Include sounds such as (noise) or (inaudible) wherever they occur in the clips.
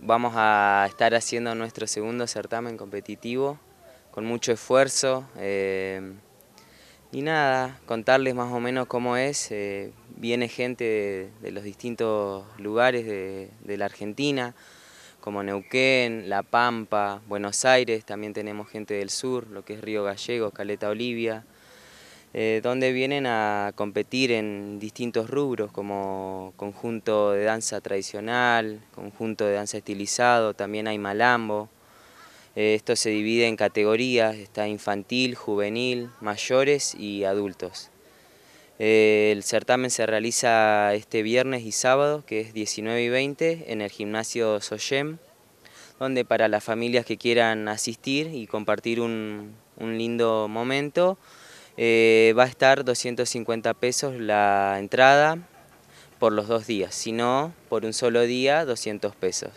Vamos a estar haciendo nuestro segundo certamen competitivo con mucho esfuerzo. Eh, y nada, contarles más o menos cómo es. Eh, viene gente de, los distintos lugares de, de la Argentina, como Neuquén, La Pampa, Buenos Aires, también tenemos gente del sur, lo que es Río Gallegos, Caleta Olivia. Eh, donde vienen a competir en distintos rubros como conjunto de danza tradicional, conjunto de danza estilizado, también hay malambo. Eh, esto se divide en categorías, está infantil, juvenil, mayores y adultos. Eh, el certamen se realiza este viernes y sábado, que es 19 y 20, en el gimnasio Soyem, donde para las familias que quieran asistir y compartir un lindo momento, eh, va a estar 250 pesos la entrada por los dos días, si no, por un solo día, 200 pesos.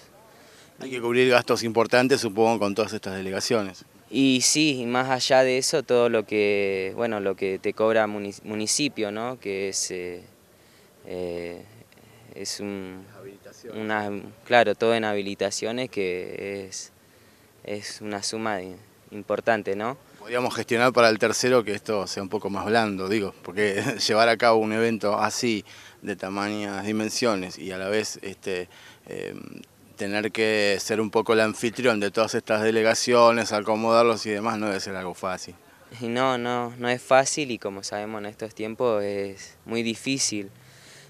Hay que cubrir gastos importantes, supongo, con todas estas delegaciones. Y sí, más allá de eso, todo lo que, bueno, lo que te cobra municipio, ¿no? que es, eh, eh, es un, claro, todo en habilitaciones, que es, es una suma importante, ¿no? podríamos gestionar para el tercero que esto sea un poco más blando, digo, porque (laughs) llevar a cabo un evento así, de tamañas dimensiones, y a la vez este, em, tener que ser un poco el anfitrión de todas estas delegaciones, acomodarlos y demás, no debe ser algo fácil. No, no, no es fácil y como sabemos en estos tiempos es muy difícil.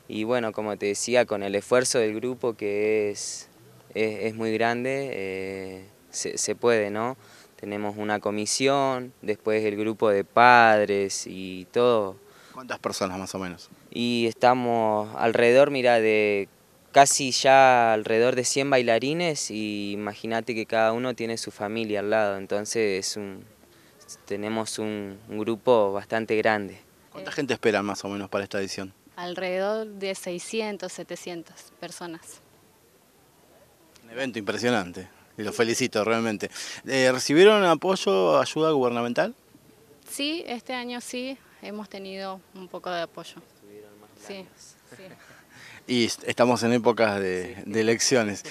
Y bueno, como te decía, con el esfuerzo del grupo que es, es, muy grande, eh, se, se puede, ¿no? tenemos una comisión, después el grupo de padres y todo. ¿Cuántas personas más o menos? Y estamos alrededor, mira, de casi ya alrededor de 100 bailarines y imagínate que cada uno tiene su familia al lado, entonces es un, tenemos un, grupo bastante grande. ¿Cuánta gente espera más o menos para esta edición? Alrededor de 600, 700 personas. Un evento impresionante. Lo felicito realmente. Eh, ¿Recibieron apoyo, ayuda gubernamental? Sí, este año sí, hemos tenido un poco de apoyo. (laughs) Y estamos en épocas de, elecciones.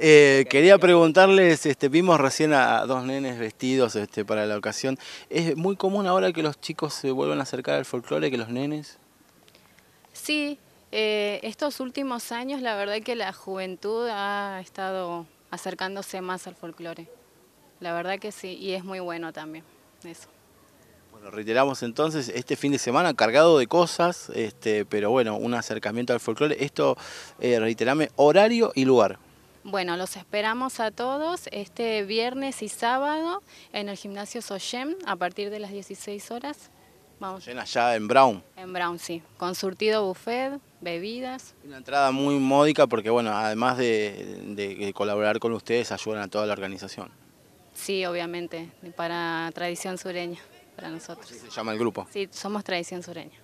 Eh, quería preguntarles, este, vimos recién a dos nenes vestidos este, para la ocasión. ¿Es muy común ahora que los chicos se vuelvan a acercar al folclore, que los nenes? Sí, eh, estos últimos años la verdad que la juventud ha estado acercándose más al folclore. La verdad que sí, y es muy bueno también eso. Bueno, reiteramos entonces, este fin de semana cargado de cosas, este, pero bueno, un acercamiento al folclore. Esto, eh, reiterame, horario y lugar. Bueno, los esperamos a todos este viernes y sábado en el gimnasio Soyem a partir de las 16 horas. Vamos. allá en Brown. En Brown, sí. Con surtido buffet, bebidas. Una entrada muy módica porque, bueno, además de, colaborar con ustedes, ayudan a toda la organización. Sí, obviamente, para Tradición Sureña, para nosotros. se llama el grupo. Sí, somos Tradición Sureña.